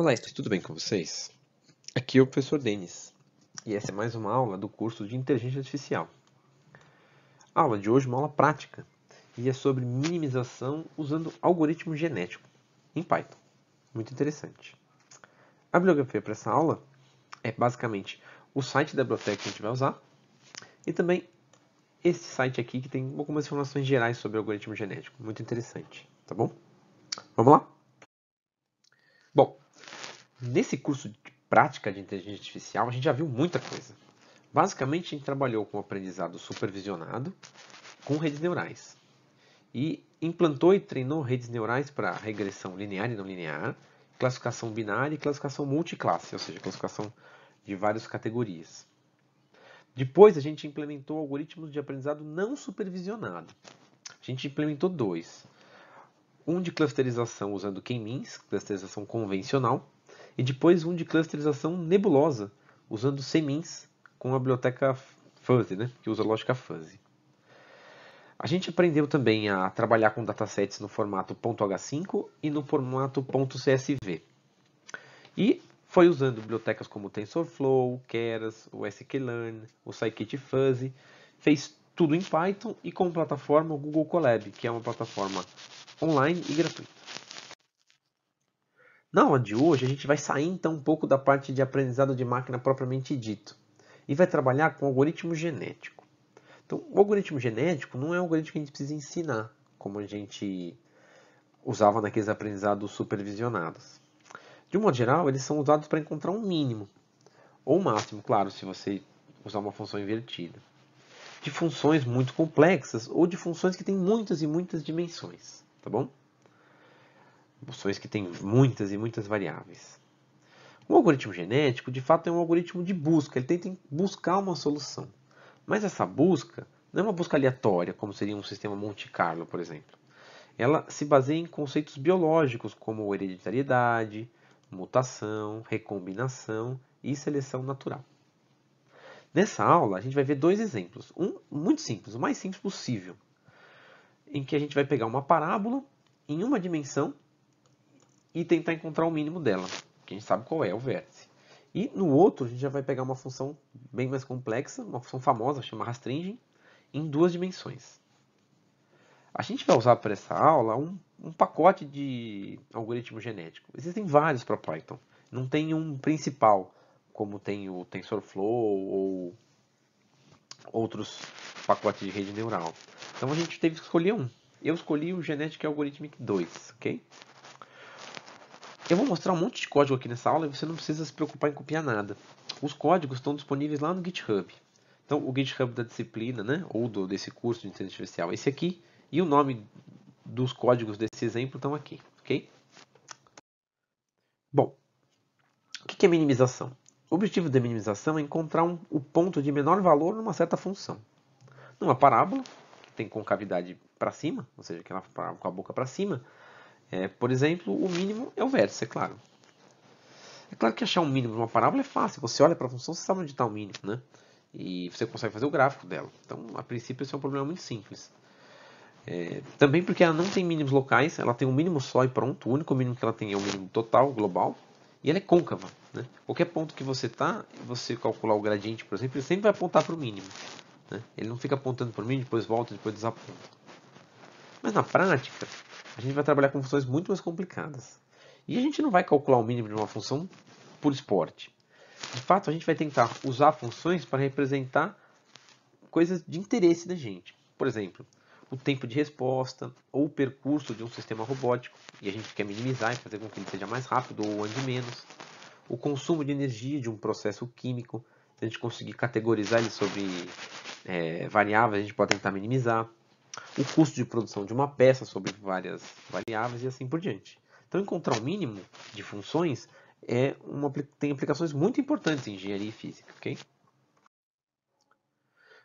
Olá, estudos, tudo bem com vocês? Aqui é o professor Denis e essa é mais uma aula do curso de Inteligência Artificial. A aula de hoje é uma aula prática e é sobre minimização usando algoritmo genético em Python. Muito interessante. A bibliografia para essa aula é basicamente o site da biblioteca que a gente vai usar e também esse site aqui que tem algumas informações gerais sobre algoritmo genético. Muito interessante, tá bom? Vamos lá? Bom, Nesse curso de prática de inteligência artificial, a gente já viu muita coisa. Basicamente, a gente trabalhou com aprendizado supervisionado com redes neurais e implantou e treinou redes neurais para regressão linear e não linear, classificação binária e classificação multiclasse, ou seja, classificação de várias categorias. Depois, a gente implementou algoritmos de aprendizado não supervisionado. A gente implementou dois. Um de clusterização usando K-means, clusterização convencional, e depois um de clusterização nebulosa, usando semins com a biblioteca fuzzy, né, que usa lógica fuzzy. A gente aprendeu também a trabalhar com datasets no formato .h5 e no formato .csv. E foi usando bibliotecas como o TensorFlow, o Keras, o sklearn, o Scikit Fuzzy, fez tudo em Python e com plataforma Google Colab, que é uma plataforma online e gratuita. Na aula de hoje, a gente vai sair então um pouco da parte de aprendizado de máquina propriamente dito e vai trabalhar com algoritmo genético. Então, o algoritmo genético não é um algoritmo que a gente precisa ensinar, como a gente usava naqueles aprendizados supervisionados. De um modo geral, eles são usados para encontrar um mínimo, ou máximo, claro, se você usar uma função invertida, de funções muito complexas ou de funções que têm muitas e muitas dimensões, tá bom? Opções que têm muitas e muitas variáveis. O algoritmo genético, de fato, é um algoritmo de busca. Ele tenta buscar uma solução. Mas essa busca não é uma busca aleatória, como seria um sistema Monte Carlo, por exemplo. Ela se baseia em conceitos biológicos, como hereditariedade, mutação, recombinação e seleção natural. Nessa aula, a gente vai ver dois exemplos. Um muito simples, o mais simples possível, em que a gente vai pegar uma parábola em uma dimensão e tentar encontrar o mínimo dela, que a gente sabe qual é, o vértice. E no outro, a gente já vai pegar uma função bem mais complexa, uma função famosa, chama rastringen, em duas dimensões. A gente vai usar para essa aula um, um pacote de algoritmo genético. Existem vários para Python. Não tem um principal, como tem o TensorFlow ou outros pacotes de rede neural. Então a gente teve que escolher um. Eu escolhi o Genetic Algorithmic 2, ok? Eu vou mostrar um monte de código aqui nessa aula e você não precisa se preocupar em copiar nada. Os códigos estão disponíveis lá no GitHub. Então, o GitHub da disciplina, né, ou do, desse curso de inteligência artificial, esse aqui, e o nome dos códigos desse exemplo estão aqui, ok? Bom, o que é minimização? O objetivo da minimização é encontrar um, o ponto de menor valor numa certa função. Numa parábola, que tem concavidade para cima, ou seja, aquela parábola com a boca para cima, é, por exemplo, o mínimo é o vértice, é claro. É claro que achar um mínimo de uma parábola é fácil. Você olha para a função, você sabe onde está o mínimo, né? E você consegue fazer o gráfico dela. Então, a princípio, esse é um problema muito simples. É, também porque ela não tem mínimos locais, ela tem um mínimo só e pronto. O único mínimo que ela tem é o mínimo total, global. E ela é côncava. Né? Qualquer ponto que você está, você calcular o gradiente, por exemplo, ele sempre vai apontar para o mínimo. Né? Ele não fica apontando para o mínimo, depois volta, depois desaponta. Mas na prática, a gente vai trabalhar com funções muito mais complicadas. E a gente não vai calcular o mínimo de uma função por esporte. De fato, a gente vai tentar usar funções para representar coisas de interesse da gente. Por exemplo, o tempo de resposta ou o percurso de um sistema robótico, e a gente quer minimizar e fazer com que ele seja mais rápido ou ande menos. O consumo de energia de um processo químico, se a gente conseguir categorizar ele sobre é, variáveis, a gente pode tentar minimizar o custo de produção de uma peça sobre várias variáveis e assim por diante. Então, encontrar um mínimo de funções é uma, tem aplicações muito importantes em engenharia e física. Okay?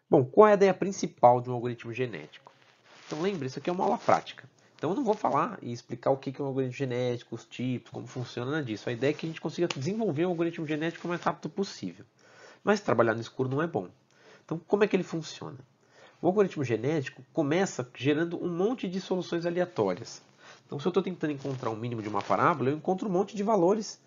Bom, qual é a ideia principal de um algoritmo genético? Então, lembre, isso aqui é uma aula prática. Então, eu não vou falar e explicar o que é um algoritmo genético, os tipos, como funciona disso. A ideia é que a gente consiga desenvolver um algoritmo genético o mais rápido possível. Mas trabalhar no escuro não é bom. Então, como é que ele funciona? O algoritmo genético começa gerando um monte de soluções aleatórias. Então, se eu estou tentando encontrar um mínimo de uma parábola, eu encontro um monte de valores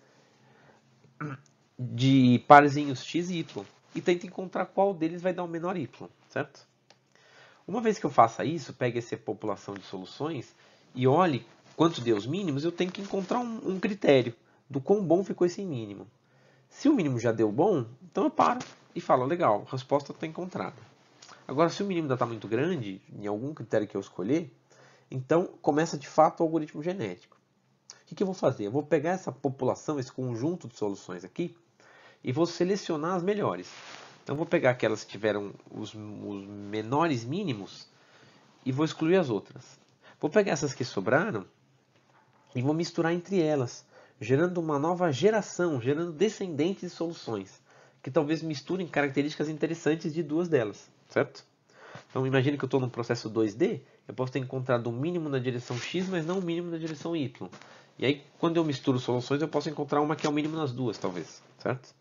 de parzinhos x e y e tento encontrar qual deles vai dar o um menor y, certo? Uma vez que eu faça isso, pegue essa população de soluções e olhe quanto deu os mínimos, eu tenho que encontrar um, um critério do quão bom ficou esse mínimo. Se o mínimo já deu bom, então eu paro e falo, legal, a resposta está encontrada. Agora, se o mínimo ainda está muito grande, em algum critério que eu escolher, então começa de fato o algoritmo genético. O que eu vou fazer? Eu vou pegar essa população, esse conjunto de soluções aqui, e vou selecionar as melhores. Então, vou pegar aquelas que tiveram os, os menores mínimos e vou excluir as outras. Vou pegar essas que sobraram e vou misturar entre elas, gerando uma nova geração, gerando descendentes de soluções, que talvez misturem características interessantes de duas delas certo? Então imagine que eu estou no processo 2D, eu posso ter encontrado o um mínimo na direção x, mas não o um mínimo na direção y. E aí, quando eu misturo soluções, eu posso encontrar uma que é o mínimo nas duas, talvez, certo?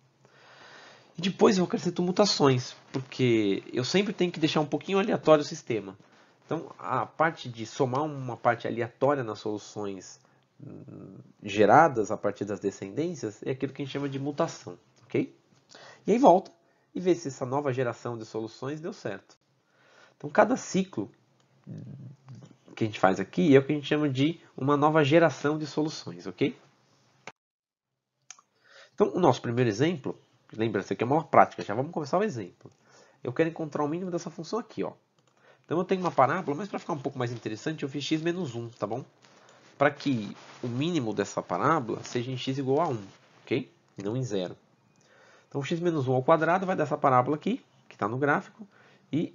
E depois eu acrescento mutações, porque eu sempre tenho que deixar um pouquinho aleatório o sistema. Então, a parte de somar uma parte aleatória nas soluções hum, geradas a partir das descendências é aquilo que a gente chama de mutação, ok? E aí volta e ver se essa nova geração de soluções deu certo. Então, cada ciclo que a gente faz aqui é o que a gente chama de uma nova geração de soluções, ok? Então, o nosso primeiro exemplo, lembra, isso aqui é uma prática, já vamos começar o exemplo. Eu quero encontrar o mínimo dessa função aqui, ó. Então, eu tenho uma parábola, mas para ficar um pouco mais interessante, eu fiz x menos 1, tá bom? Para que o mínimo dessa parábola seja em x igual a 1, ok? E não em zero. Então, x menos 1 ao quadrado vai dar essa parábola aqui, que está no gráfico, e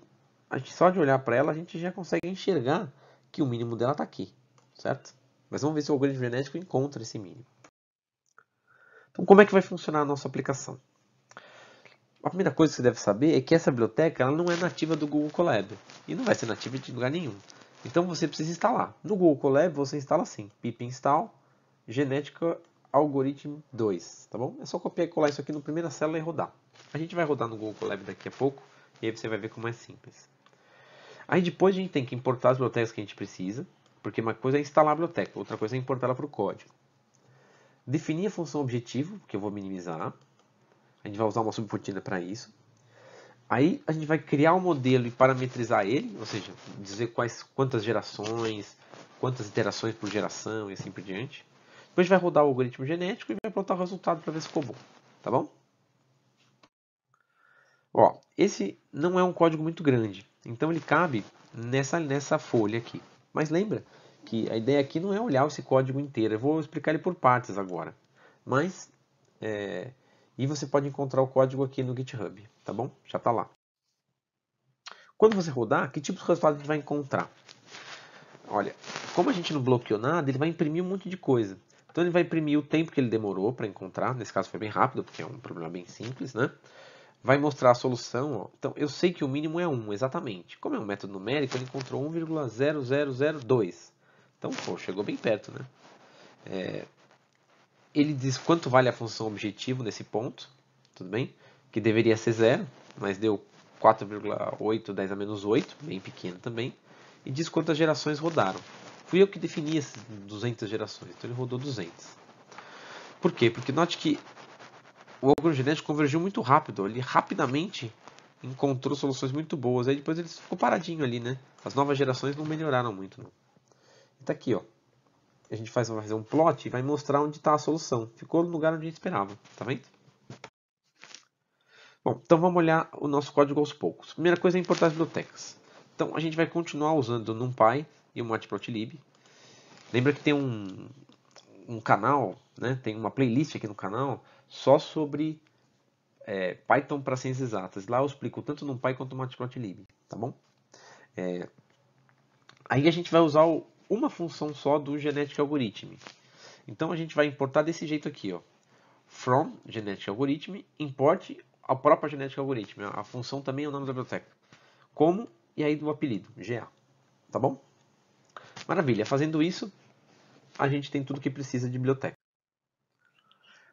a gente, só de olhar para ela, a gente já consegue enxergar que o mínimo dela está aqui, certo? Mas vamos ver se o algoritmo genético encontra esse mínimo. Então, como é que vai funcionar a nossa aplicação? A primeira coisa que você deve saber é que essa biblioteca ela não é nativa do Google Colab e não vai ser nativa de lugar nenhum. Então você precisa instalar. No Google Colab você instala assim, pip install genética algoritmo 2, tá bom? É só copiar e colar isso aqui na primeira célula e rodar. A gente vai rodar no Google Lab daqui a pouco, e aí você vai ver como é simples. Aí depois a gente tem que importar as bibliotecas que a gente precisa, porque uma coisa é instalar a biblioteca, outra coisa é importar ela para o código. Definir a função objetivo, que eu vou minimizar. A gente vai usar uma subrotina para isso. Aí a gente vai criar o um modelo e parametrizar ele, ou seja, dizer quais, quantas gerações, quantas iterações por geração e assim por diante. Depois vai rodar o algoritmo genético e vai plotar o resultado para ver se ficou bom. Tá bom? Ó, esse não é um código muito grande, então ele cabe nessa, nessa folha aqui. Mas lembra que a ideia aqui não é olhar esse código inteiro, eu vou explicar ele por partes agora. Mas, é... e você pode encontrar o código aqui no GitHub, tá bom? Já está lá. Quando você rodar, que tipo de resultado a gente vai encontrar? Olha, como a gente não bloqueou nada, ele vai imprimir um monte de coisa. Então ele vai imprimir o tempo que ele demorou para encontrar, nesse caso foi bem rápido, porque é um problema bem simples, né? Vai mostrar a solução, ó. então eu sei que o mínimo é 1, exatamente. Como é um método numérico, ele encontrou 1,0002. Então, pô, chegou bem perto, né? É... Ele diz quanto vale a função objetivo nesse ponto, tudo bem? Que deveria ser zero, mas deu 4,8, 10 a menos 8, bem pequeno também. E diz quantas gerações rodaram. Fui eu que defini essas 200 gerações, então ele rodou 200. Por quê? Porque note que o algoritmo genético convergiu muito rápido, ele rapidamente encontrou soluções muito boas, aí depois ele ficou paradinho ali, né? As novas gerações não melhoraram muito, não. tá aqui, ó. A gente faz, vai fazer um plot e vai mostrar onde está a solução. Ficou no lugar onde a gente esperava, tá vendo? Bom, então vamos olhar o nosso código aos poucos. Primeira coisa é importar as bibliotecas. Então a gente vai continuar usando o NumPy e o Matplotlib. Lembra que tem um, um canal, né, tem uma playlist aqui no canal só sobre é, Python para ciências exatas. Lá eu explico tanto no Py quanto no Matplotlib, tá bom? É, aí a gente vai usar o, uma função só do Genetic Algorithm. Então a gente vai importar desse jeito aqui, ó. From Genetic Algorithm, importe a própria Genetic Algorithm. A função também é o nome da biblioteca. Como e aí do apelido, GA. Tá bom? Maravilha, fazendo isso, a gente tem tudo que precisa de biblioteca.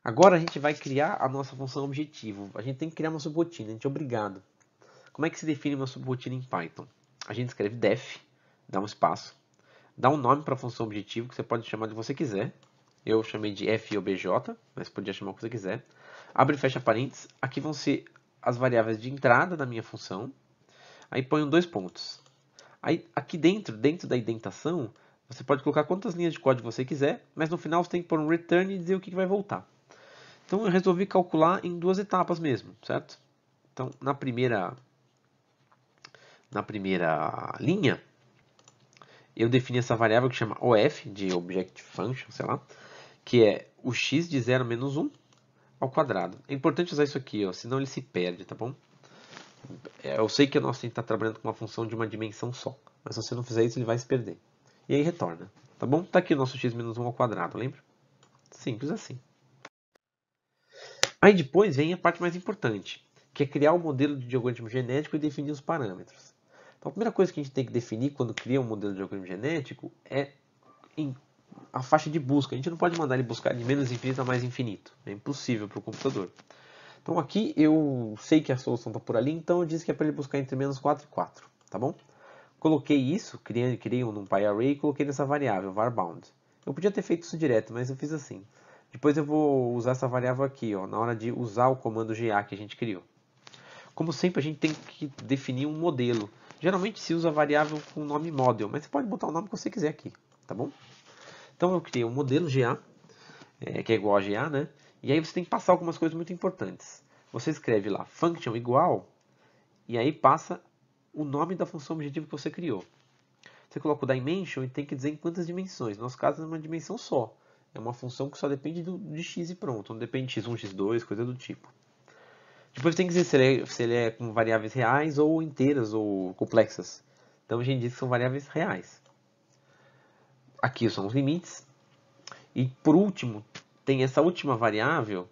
Agora a gente vai criar a nossa função objetivo. A gente tem que criar uma subrotina, a gente é obrigado. Como é que se define uma subrotina em Python? A gente escreve def, dá um espaço, dá um nome para a função objetivo que você pode chamar de você quiser. Eu chamei de FOBJ, mas podia chamar o que você quiser. Abre e fecha parênteses. Aqui vão ser as variáveis de entrada da minha função. Aí ponho dois pontos. Aí, aqui dentro, dentro da indentação, você pode colocar quantas linhas de código você quiser, mas no final você tem que pôr um return e dizer o que vai voltar. Então eu resolvi calcular em duas etapas mesmo, certo? Então na primeira, na primeira linha, eu defini essa variável que chama OF, de Object Function, sei lá, que é o x de 0 menos 1 ao quadrado. É importante usar isso aqui, ó, senão ele se perde, tá bom? É, eu sei que o nosso está trabalhando com uma função de uma dimensão só, mas se você não fizer isso, ele vai se perder. E aí retorna, tá bom? Tá aqui o nosso x menos 1 ao quadrado, lembra? Simples assim. Aí depois vem a parte mais importante, que é criar o um modelo de algoritmo genético e definir os parâmetros. Então a primeira coisa que a gente tem que definir quando cria um modelo de algoritmo genético é a faixa de busca. A gente não pode mandar ele buscar de menos infinito a mais infinito. É impossível para o computador. Então aqui eu sei que a solução está por ali, então eu disse que é para ele buscar entre menos 4 e 4, tá bom? Coloquei isso, criei, criei um NumPy array e coloquei nessa variável varbound. Eu podia ter feito isso direto, mas eu fiz assim. Depois eu vou usar essa variável aqui, ó, na hora de usar o comando GA que a gente criou. Como sempre, a gente tem que definir um modelo. Geralmente se usa variável com o nome model, mas você pode botar o nome que você quiser aqui, tá bom? Então eu criei um modelo GA, é, que é igual a GA, né? E aí você tem que passar algumas coisas muito importantes. Você escreve lá function igual e aí passa o nome da função objetivo que você criou. Você coloca o dimension e tem que dizer em quantas dimensões. No nosso caso é uma dimensão só. É uma função que só depende do, de x e pronto. Não depende de x1, x2, coisa do tipo. Depois tem que dizer se ele, é, se ele é com variáveis reais ou inteiras ou complexas. Então a gente diz que são variáveis reais. Aqui são os limites. E por último, tem essa última variável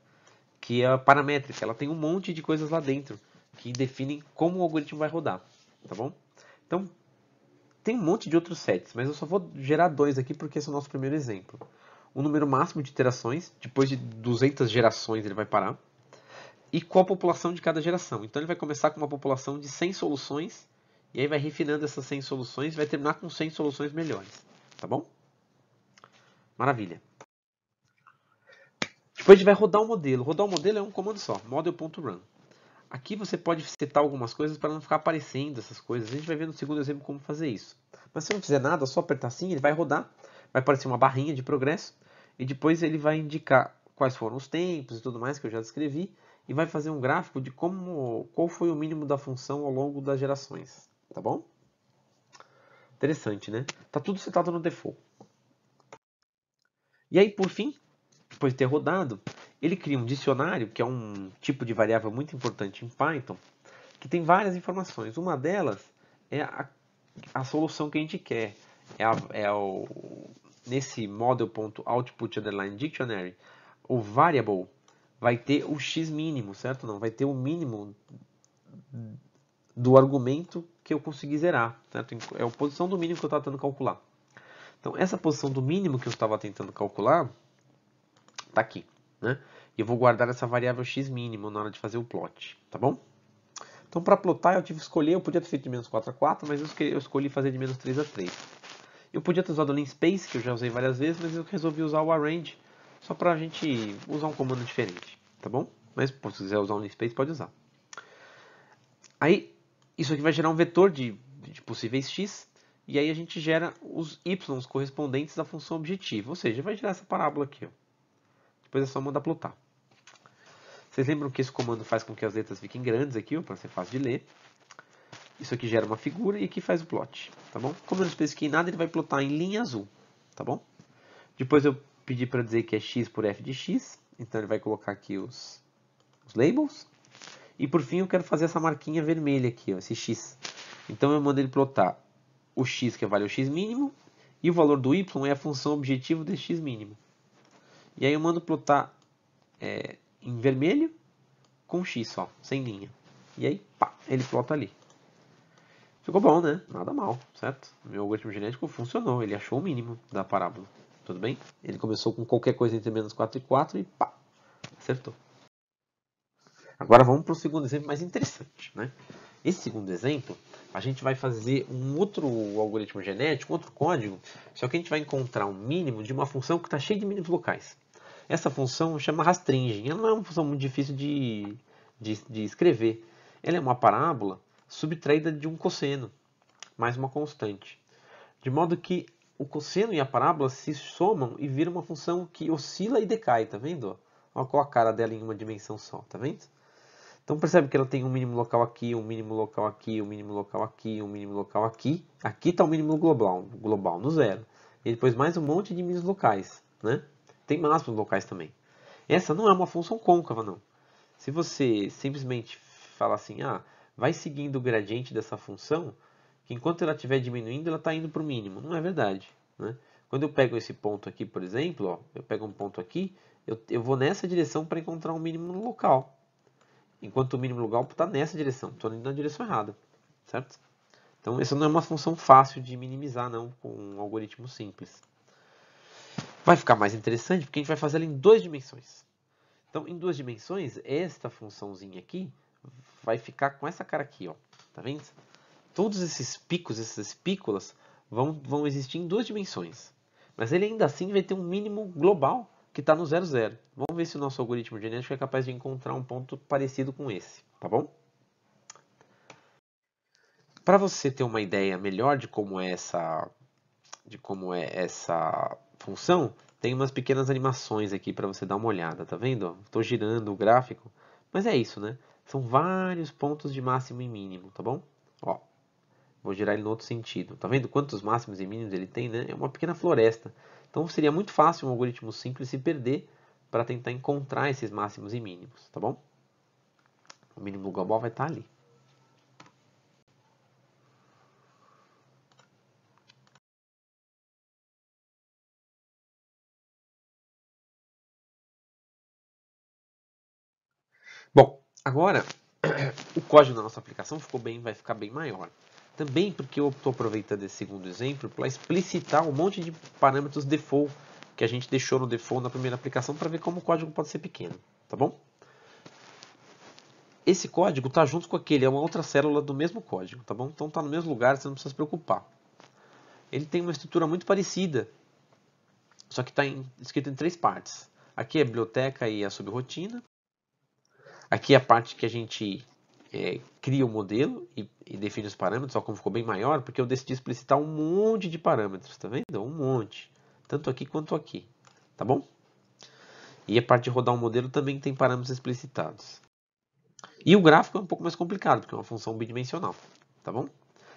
que é a paramétrica. Ela tem um monte de coisas lá dentro que definem como o algoritmo vai rodar, tá bom? Então, tem um monte de outros sets, mas eu só vou gerar dois aqui porque esse é o nosso primeiro exemplo. O número máximo de iterações, depois de 200 gerações ele vai parar, e qual a população de cada geração. Então ele vai começar com uma população de 100 soluções, e aí vai refinando essas 100 soluções, e vai terminar com 100 soluções melhores, tá bom? Maravilha. Depois a gente vai rodar o modelo. Rodar o modelo é um comando só, model.run. Aqui você pode setar algumas coisas para não ficar aparecendo essas coisas. A gente vai ver no segundo exemplo como fazer isso. Mas se não fizer nada, só apertar assim, ele vai rodar. Vai aparecer uma barrinha de progresso. E depois ele vai indicar quais foram os tempos e tudo mais que eu já descrevi. E vai fazer um gráfico de como, qual foi o mínimo da função ao longo das gerações. Tá bom? Interessante, né? Tá tudo setado no default. E aí, por fim, depois de ter rodado, ele cria um dicionário, que é um tipo de variável muito importante em Python, que tem várias informações. Uma delas é a, a solução que a gente quer. É, a, é o, nesse model.output.dictionary, underline dictionary, o variable vai ter o x mínimo, certo? Não, vai ter o mínimo do argumento que eu consegui zerar, certo? É a posição do mínimo que eu estava tentando calcular. Então, essa posição do mínimo que eu estava tentando calcular está aqui. Né? E eu vou guardar essa variável x mínimo na hora de fazer o plot, tá bom? Então, para plotar, eu tive que escolher, eu podia ter feito de menos 4 a 4, mas eu escolhi fazer de menos 3 a 3. Eu podia ter usado o linspace, que eu já usei várias vezes, mas eu resolvi usar o arrange, só para a gente usar um comando diferente, tá bom? Mas se você quiser usar o linspace, pode usar. Aí, isso aqui vai gerar um vetor de, de possíveis x, e aí a gente gera os y correspondentes da função objetiva, ou seja, vai gerar essa parábola aqui, ó. Depois é só mandar plotar. Vocês lembram que esse comando faz com que as letras fiquem grandes aqui, para ser fácil de ler. Isso aqui gera uma figura e aqui faz o plot, tá bom? Como eu não especifiquei nada, ele vai plotar em linha azul, tá bom? Depois eu pedi para dizer que é x por f de x, então ele vai colocar aqui os, os labels. E por fim eu quero fazer essa marquinha vermelha aqui, ó, esse x. Então eu mando ele plotar o x que vale é o x mínimo e o valor do y é a função objetivo desse x mínimo. E aí eu mando plotar é, em vermelho com X só, sem linha. E aí, pá, ele plota ali. Ficou bom, né? Nada mal, certo? Meu algoritmo genético funcionou, ele achou o mínimo da parábola. Tudo bem? Ele começou com qualquer coisa entre menos 4 e 4 e pá, acertou. Agora vamos para o segundo exemplo mais interessante, né? Esse segundo exemplo, a gente vai fazer um outro algoritmo genético, outro código, só que a gente vai encontrar um mínimo de uma função que está cheia de mínimos locais. Essa função chama rastringem. Ela não é uma função muito difícil de, de, de escrever. Ela é uma parábola subtraída de um cosseno, mais uma constante. De modo que o cosseno e a parábola se somam e viram uma função que oscila e decai, tá vendo? Olha qual a cara dela em uma dimensão só, tá vendo? Então percebe que ela tem um mínimo local aqui, um mínimo local aqui, um mínimo local aqui, um mínimo local aqui. Aqui está o mínimo global, global no zero. E depois mais um monte de mínimos locais, né? tem máximos locais também. Essa não é uma função côncava, não. Se você simplesmente falar assim, ah, vai seguindo o gradiente dessa função, que enquanto ela estiver diminuindo, ela está indo para o mínimo. Não é verdade. Né? Quando eu pego esse ponto aqui, por exemplo, ó, eu pego um ponto aqui, eu, eu vou nessa direção para encontrar um mínimo no local. Enquanto o mínimo local está nessa direção, estou indo na direção errada. Certo? Então, essa não é uma função fácil de minimizar, não, com um algoritmo simples. Vai ficar mais interessante porque a gente vai fazer ela em duas dimensões. Então, em duas dimensões, esta funçãozinha aqui vai ficar com essa cara aqui, ó. Tá vendo? Todos esses picos, essas picolas vão, vão existir em duas dimensões. Mas ele ainda assim vai ter um mínimo global que está no zero zero. Vamos ver se o nosso algoritmo genético é capaz de encontrar um ponto parecido com esse, tá bom? Para você ter uma ideia melhor de como é essa, de como é essa função, tem umas pequenas animações aqui para você dar uma olhada, tá vendo? Estou girando o gráfico, mas é isso, né? São vários pontos de máximo e mínimo, tá bom? Ó, vou girar ele no outro sentido. Tá vendo quantos máximos e mínimos ele tem, né? É uma pequena floresta. Então seria muito fácil um algoritmo simples se perder para tentar encontrar esses máximos e mínimos, tá bom? O mínimo global vai estar tá ali. Bom, agora o código da nossa aplicação ficou bem, vai ficar bem maior. Também porque eu estou aproveitando esse segundo exemplo para explicitar um monte de parâmetros default que a gente deixou no default na primeira aplicação para ver como o código pode ser pequeno, tá bom? Esse código está junto com aquele, é uma outra célula do mesmo código, tá bom? Então está no mesmo lugar, você não precisa se preocupar. Ele tem uma estrutura muito parecida, só que está escrito em três partes. Aqui é a biblioteca e a subrotina. Aqui é a parte que a gente é, cria o modelo e, e, define os parâmetros, só como ficou bem maior, porque eu decidi explicitar um monte de parâmetros, tá vendo? Um monte, tanto aqui quanto aqui, tá bom? E a parte de rodar um modelo também tem parâmetros explicitados. E o gráfico é um pouco mais complicado, porque é uma função bidimensional, tá bom?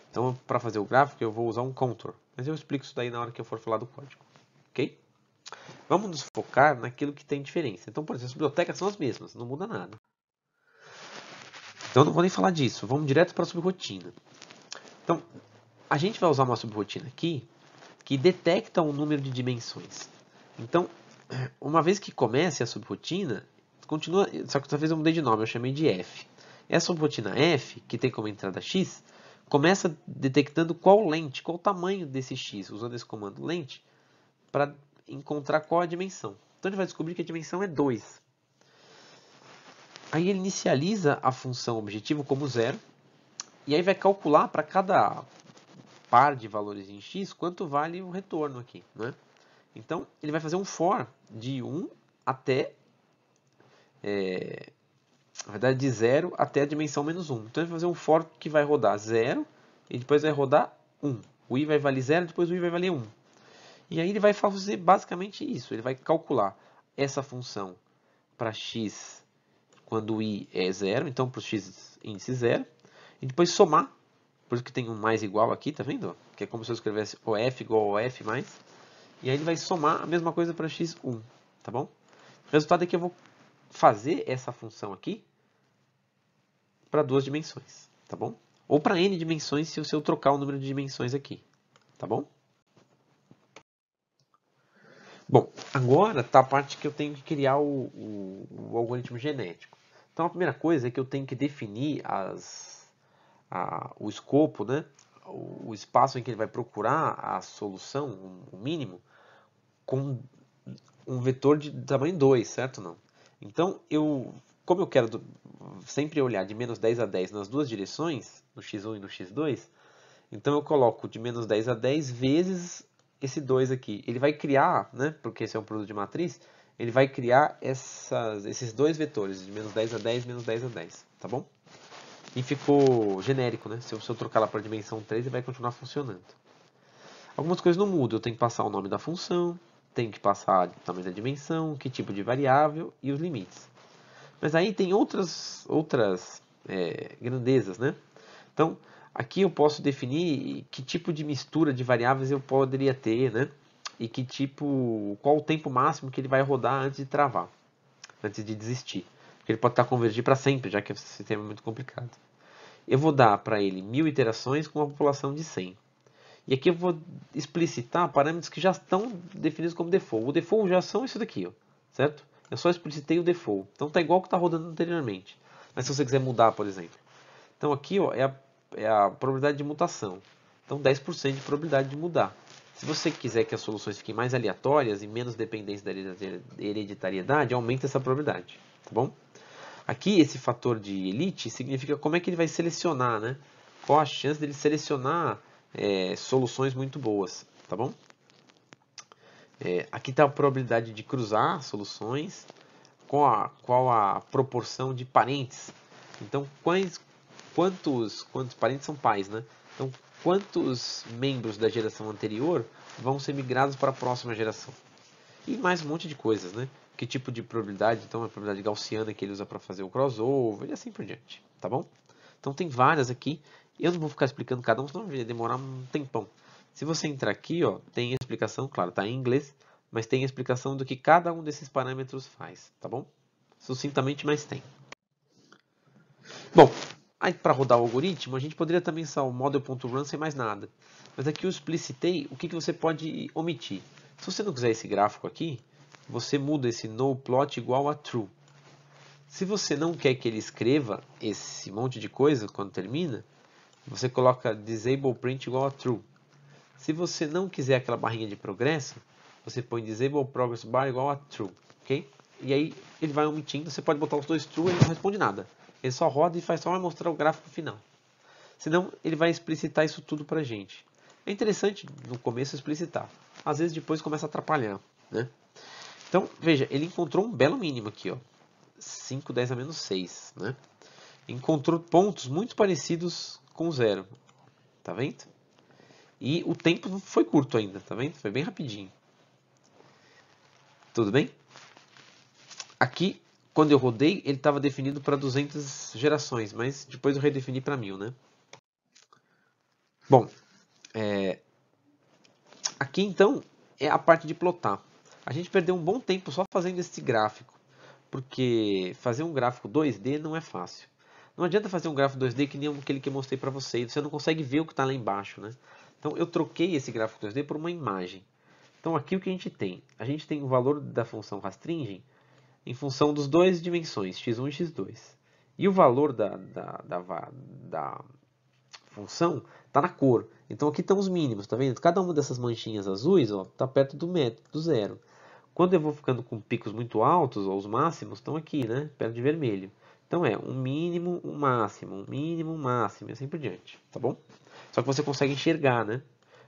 Então, para fazer o gráfico, eu vou usar um contour, mas eu explico isso daí na hora que eu for falar do código, ok? Vamos nos focar naquilo que tem diferença. Então, por exemplo, as bibliotecas são as mesmas, não muda nada. Então, não vou nem falar disso. Vamos direto para a subrotina. Então, a gente vai usar uma subrotina aqui que detecta um número de dimensões. Então, uma vez que comece a subrotina, continua, só que talvez vez eu mudei de nome, eu chamei de F. Essa é subrotina F, que tem como entrada X, começa detectando qual lente, qual o tamanho desse X, usando esse comando lente, para encontrar qual a dimensão. Então, a gente vai descobrir que a dimensão é 2. Aí ele inicializa a função objetivo como zero e aí vai calcular para cada par de valores em x quanto vale o retorno aqui, né? Então ele vai fazer um for de 1 até é, na verdade de 0 até a dimensão menos 1. Então ele vai fazer um for que vai rodar 0 e depois vai rodar 1. O i vai valer 0, depois o i vai valer 1. E aí ele vai fazer basicamente isso, ele vai calcular essa função para x quando i é zero, então para o x índice zero, e depois somar, por isso que tem um mais igual aqui, tá vendo? Que é como se eu escrevesse OF igual a OF mais, e aí ele vai somar a mesma coisa para x1, tá bom? O resultado é que eu vou fazer essa função aqui para duas dimensões, tá bom? Ou para n dimensões se eu trocar o número de dimensões aqui, tá bom? Bom, agora está a parte que eu tenho que criar o, o, o algoritmo genético. Então a primeira coisa é que eu tenho que definir as, a, o escopo, né? O, o, espaço em que ele vai procurar a solução, o mínimo, com um vetor de tamanho 2, certo? Não. Então, eu, como eu quero do, sempre olhar de menos 10 a 10 nas duas direções, no x1 e no x2, então eu coloco de menos 10 a 10 vezes esse 2 aqui. Ele vai criar, né, porque esse é um produto de matriz, ele vai criar essas, esses dois vetores, de menos 10 a 10, menos 10 a 10, tá bom? E ficou genérico, né? Se eu, se eu trocar lá para a dimensão 3, ele vai continuar funcionando. Algumas coisas não mudam, eu tenho que passar o nome da função, tenho que passar também a dimensão, que tipo de variável e os limites. Mas aí tem outras, outras é, grandezas, né? Então, aqui eu posso definir que tipo de mistura de variáveis eu poderia ter, né? e que tipo, qual o tempo máximo que ele vai rodar antes de travar, antes de desistir. Porque ele pode estar tá convergir para sempre, já que o sistema é muito complicado. Eu vou dar para ele mil iterações com uma população de 100. E aqui eu vou explicitar parâmetros que já estão definidos como default. O default já são isso daqui, ó, certo? Eu só explicitei o default. Então tá igual que está rodando anteriormente. Mas se você quiser mudar, por exemplo. Então aqui ó, é, a, é a probabilidade de mutação. Então 10% de probabilidade de mudar. Se você quiser que as soluções fiquem mais aleatórias e menos dependentes da hereditariedade, aumenta essa probabilidade, tá bom? Aqui, esse fator de elite significa como é que ele vai selecionar, né? Qual a chance dele selecionar é, soluções muito boas, tá bom? É, aqui está a probabilidade de cruzar soluções, com a, qual a proporção de parentes. Então, quais, quantos, quantos parentes são pais, né? Então, quantos membros da geração anterior vão ser migrados para a próxima geração. E mais um monte de coisas, né? Que tipo de probabilidade, então, é a probabilidade gaussiana que ele usa para fazer o crossover e assim por diante, tá bom? Então tem várias aqui, eu não vou ficar explicando cada um, senão vai demorar um tempão. Se você entrar aqui, ó, tem a explicação, claro, está em inglês, mas tem a explicação do que cada um desses parâmetros faz, tá bom? Sucintamente, mas tem. Bom, Aí, para rodar o algoritmo, a gente poderia também usar o model.run sem mais nada. Mas aqui eu explicitei o que, que você pode omitir. Se você não quiser esse gráfico aqui, você muda esse no plot igual a true. Se você não quer que ele escreva esse monte de coisa quando termina, você coloca disable print igual a true. Se você não quiser aquela barrinha de progresso, você põe disable progress bar igual a true, ok? E aí ele vai omitindo, você pode botar os dois true e ele não responde nada. Ele só roda e faz só mostrar o gráfico final. Senão ele vai explicitar isso tudo pra gente. É interessante no começo explicitar. Às vezes depois começa a atrapalhar, né? Então, veja, ele encontrou um belo mínimo aqui, ó. 5, 10 a menos 6, né? Encontrou pontos muito parecidos com zero. Tá vendo? E o tempo foi curto ainda, tá vendo? Foi bem rapidinho. Tudo bem? Aqui quando eu rodei, ele estava definido para 200 gerações, mas depois eu redefini para 1000, né? Bom, é... aqui então é a parte de plotar. A gente perdeu um bom tempo só fazendo esse gráfico, porque fazer um gráfico 2D não é fácil. Não adianta fazer um gráfico 2D que nem aquele que eu mostrei para vocês, você não consegue ver o que está lá embaixo, né? Então eu troquei esse gráfico 2D por uma imagem. Então aqui o que a gente tem? A gente tem o valor da função rastringem em função dos dois dimensões, x1 e x2. E o valor da, da, da, da função está na cor. Então aqui estão os mínimos, tá vendo? Cada uma dessas manchinhas azuis está perto do, do zero. Quando eu vou ficando com picos muito altos, ó, os máximos estão aqui, né? perto de vermelho. Então é um mínimo, um máximo, um mínimo, um máximo e assim por diante, tá bom? Só que você consegue enxergar, né?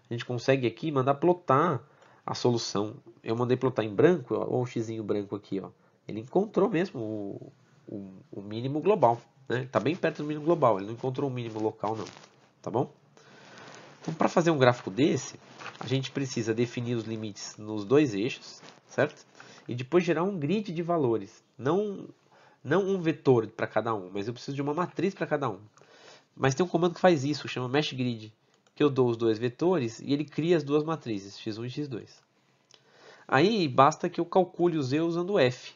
A gente consegue aqui mandar plotar a solução. Eu mandei plotar em branco, ó, ou um x branco aqui, ó. Ele encontrou mesmo o, o, o mínimo global. Né? Está bem perto do mínimo global, ele não encontrou o mínimo local não. Tá bom? Então, para fazer um gráfico desse, a gente precisa definir os limites nos dois eixos, certo? E depois gerar um grid de valores. Não, não um vetor para cada um, mas eu preciso de uma matriz para cada um. Mas tem um comando que faz isso, chama mesh grid, que eu dou os dois vetores e ele cria as duas matrizes, x1 e x2. Aí basta que eu calcule o z usando f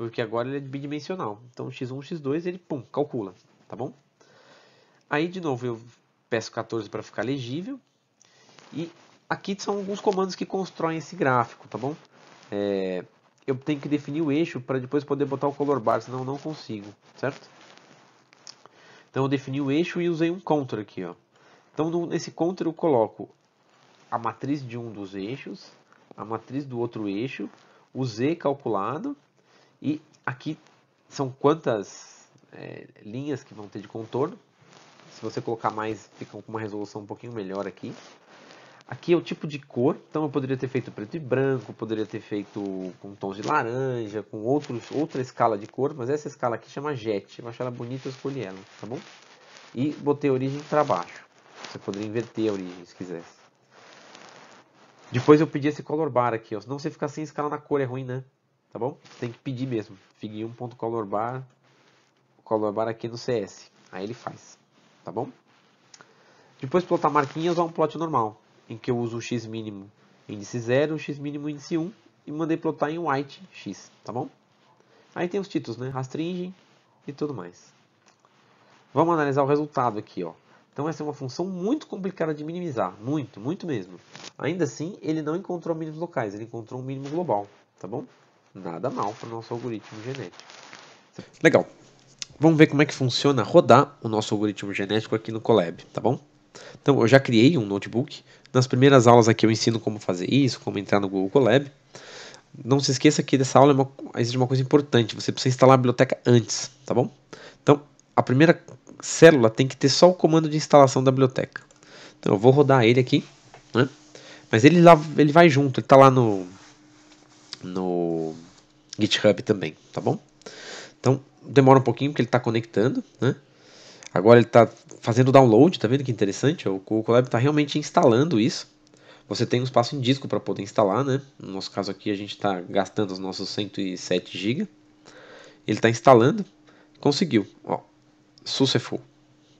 porque agora ele é bidimensional. Então, x1, x2, ele, pum, calcula, tá bom? Aí, de novo, eu peço 14 para ficar legível. E aqui são alguns comandos que constroem esse gráfico, tá bom? É, eu tenho que definir o eixo para depois poder botar o color bar, senão eu não consigo, certo? Então, eu defini o eixo e usei um counter aqui, ó. Então, no, nesse counter eu coloco a matriz de um dos eixos, a matriz do outro eixo, o z calculado e aqui são quantas é, linhas que vão ter de contorno. Se você colocar mais, ficam com uma resolução um pouquinho melhor aqui. Aqui é o tipo de cor, então eu poderia ter feito preto e branco, poderia ter feito com tons de laranja, com outros, outra escala de cor, mas essa escala aqui chama jet, eu acho ela bonita, eu escolhi ela, tá bom? E botei a origem para baixo, você poderia inverter a origem se quisesse. Depois eu pedi esse color bar aqui, ó. senão você fica sem escala na cor, é ruim, né? tá bom? Tem que pedir mesmo, figuinho.colorbar, colorbar aqui no CS, aí ele faz, tá bom? Depois plotar marquinhas ou um plot normal, em que eu uso o x mínimo índice 0, x mínimo índice 1 e mandei plotar em white x, tá bom? Aí tem os títulos, né? Rastringe e tudo mais. Vamos analisar o resultado aqui, ó. Então essa é uma função muito complicada de minimizar, muito, muito mesmo. Ainda assim, ele não encontrou mínimos locais, ele encontrou um mínimo global, tá bom? Nada mal para o nosso algoritmo genético. Legal. Vamos ver como é que funciona rodar o nosso algoritmo genético aqui no Colab, tá bom? Então, eu já criei um notebook. Nas primeiras aulas aqui eu ensino como fazer isso, como entrar no Google Colab. Não se esqueça que dessa aula é uma, existe uma coisa importante. Você precisa instalar a biblioteca antes, tá bom? Então, a primeira célula tem que ter só o comando de instalação da biblioteca. Então, eu vou rodar ele aqui, né? Mas ele, lá, ele vai junto, ele está lá no, no GitHub também, tá bom? Então demora um pouquinho porque ele está conectando, né? Agora ele está fazendo download, tá vendo que interessante? O Colab está realmente instalando isso. Você tem um espaço em disco para poder instalar, né? No nosso caso aqui a gente está gastando os nossos 107 GB. Ele está instalando, conseguiu, ó, successful,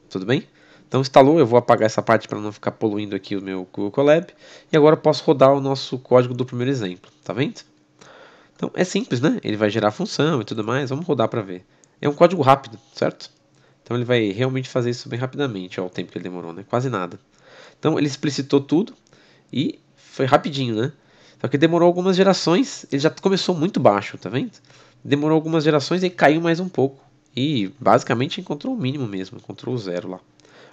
tudo bem? Então instalou, eu vou apagar essa parte para não ficar poluindo aqui o meu Google Colab. E agora eu posso rodar o nosso código do primeiro exemplo, tá vendo? Então é simples, né? Ele vai gerar função e tudo mais. Vamos rodar para ver. É um código rápido, certo? Então ele vai realmente fazer isso bem rapidamente. Olha o tempo que ele demorou, né? Quase nada. Então ele explicitou tudo e foi rapidinho, né? Só que demorou algumas gerações. Ele já começou muito baixo, tá vendo? Demorou algumas gerações e caiu mais um pouco. E basicamente encontrou o mínimo mesmo, encontrou o zero lá.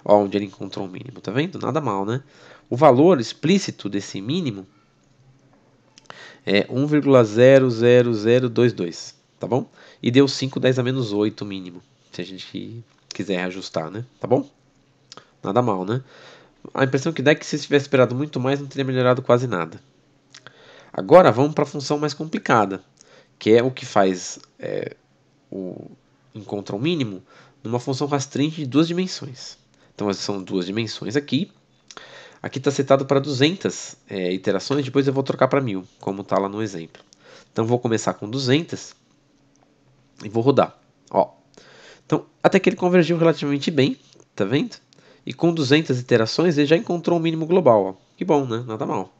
Olha onde ele encontrou o mínimo, tá vendo? Nada mal, né? O valor explícito desse mínimo é 1,00022, tá bom? E deu 5 10 a menos 8 mínimo, se a gente quiser ajustar, né? Tá bom? Nada mal, né? A impressão que dá é que se tivesse esperado muito mais, não teria melhorado quase nada. Agora vamos para a função mais complicada, que é o que faz é, o encontra o mínimo numa função rastreante de duas dimensões. Então são duas dimensões aqui, Aqui está setado para 200 é, iterações, depois eu vou trocar para 1000, como está lá no exemplo. Então vou começar com 200 e vou rodar. Ó. Então, até que ele convergiu relativamente bem, tá vendo? E com 200 iterações ele já encontrou o mínimo global. Ó. Que bom, né? Nada mal.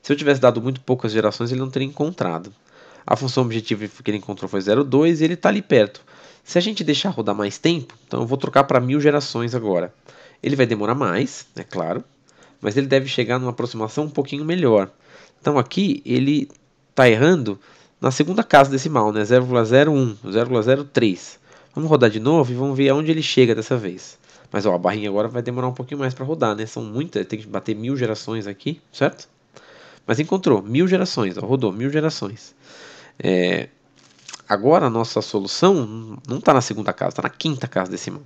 Se eu tivesse dado muito poucas gerações, ele não teria encontrado. A função objetivo que ele encontrou foi 0,2 e ele está ali perto. Se a gente deixar rodar mais tempo, então eu vou trocar para mil gerações agora. Ele vai demorar mais, é claro, mas ele deve chegar numa aproximação um pouquinho melhor. Então aqui ele está errando na segunda casa decimal, né? 0,01, 0,03. Vamos rodar de novo e vamos ver aonde ele chega dessa vez. Mas ó, a barrinha agora vai demorar um pouquinho mais para rodar, né? São muitas, tem que bater mil gerações aqui, certo? Mas encontrou mil gerações, ó, rodou mil gerações. É, agora a nossa solução não está na segunda casa, está na quinta casa decimal.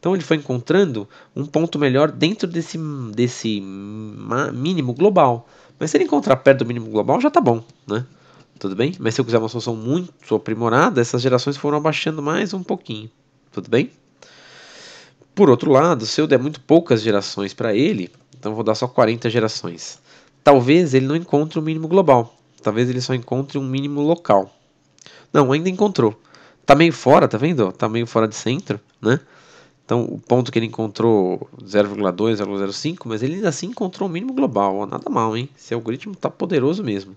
Então ele foi encontrando um ponto melhor dentro desse, desse mínimo global. Mas se ele encontrar perto do mínimo global, já tá bom, né? Tudo bem? Mas se eu quiser uma solução muito aprimorada, essas gerações foram abaixando mais um pouquinho. Tudo bem? Por outro lado, se eu der muito poucas gerações para ele, então vou dar só 40 gerações. Talvez ele não encontre o um mínimo global. Talvez ele só encontre um mínimo local. Não, ainda encontrou. Tá meio fora, tá vendo? Tá meio fora de centro, né? Então, o ponto que ele encontrou 0,2, 0,05, mas ele ainda assim encontrou o mínimo global. Nada mal, hein? Esse algoritmo está poderoso mesmo.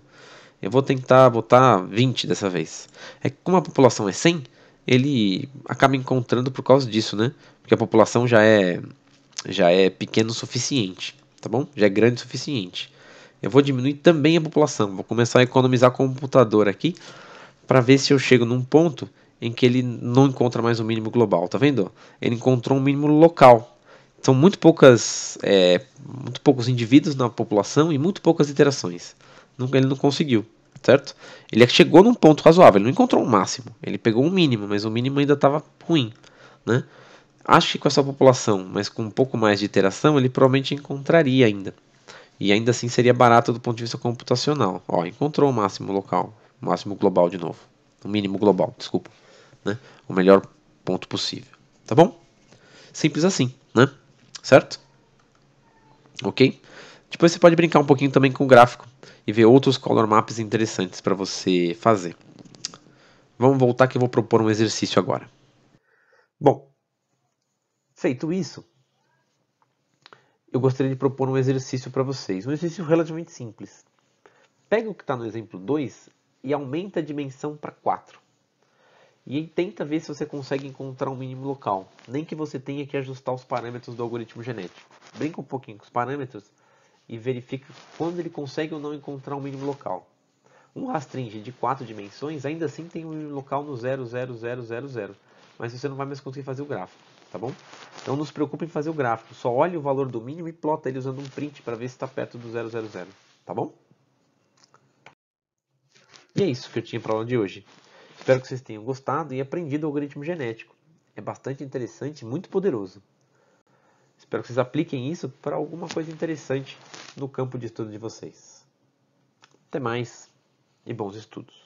Eu vou tentar botar 20 dessa vez. É que como a população é 100, ele acaba encontrando por causa disso, né? Porque a população já é já é pequeno o suficiente, tá bom? Já é grande o suficiente. Eu vou diminuir também a população. Vou começar a economizar computador aqui para ver se eu chego num ponto em que ele não encontra mais o mínimo global, tá vendo? Ele encontrou um mínimo local. São muito poucas, é, muito poucos indivíduos na população e muito poucas interações. Ele não conseguiu, certo? Ele é chegou num ponto razoável, ele não encontrou um máximo, ele pegou um mínimo, mas o mínimo ainda estava ruim, né? Acho que com essa população, mas com um pouco mais de interação, ele provavelmente encontraria ainda. E ainda assim seria barato do ponto de vista computacional. Ó, encontrou o máximo local, o máximo global de novo, o mínimo global, desculpa né? O melhor ponto possível, tá bom? Simples assim, né? Certo? Ok? Depois você pode brincar um pouquinho também com o gráfico e ver outros color maps interessantes para você fazer. Vamos voltar que eu vou propor um exercício agora. Bom, feito isso, eu gostaria de propor um exercício para vocês. Um exercício relativamente simples. Pega o que está no exemplo 2 e aumenta a dimensão para 4 e tenta ver se você consegue encontrar um mínimo local, nem que você tenha que ajustar os parâmetros do algoritmo genético. Brinca um pouquinho com os parâmetros e verifique quando ele consegue ou não encontrar um mínimo local. Um rastringe de quatro dimensões ainda assim tem um mínimo local no 0,0,0,0, mas você não vai mais conseguir fazer o gráfico, tá bom? Então não se preocupe em fazer o gráfico, só olhe o valor do mínimo e plota ele usando um print para ver se está perto do 000, tá bom? E é isso que eu tinha para aula de hoje. Espero que vocês tenham gostado e aprendido o algoritmo genético. É bastante interessante e muito poderoso. Espero que vocês apliquem isso para alguma coisa interessante no campo de estudo de vocês. Até mais e bons estudos.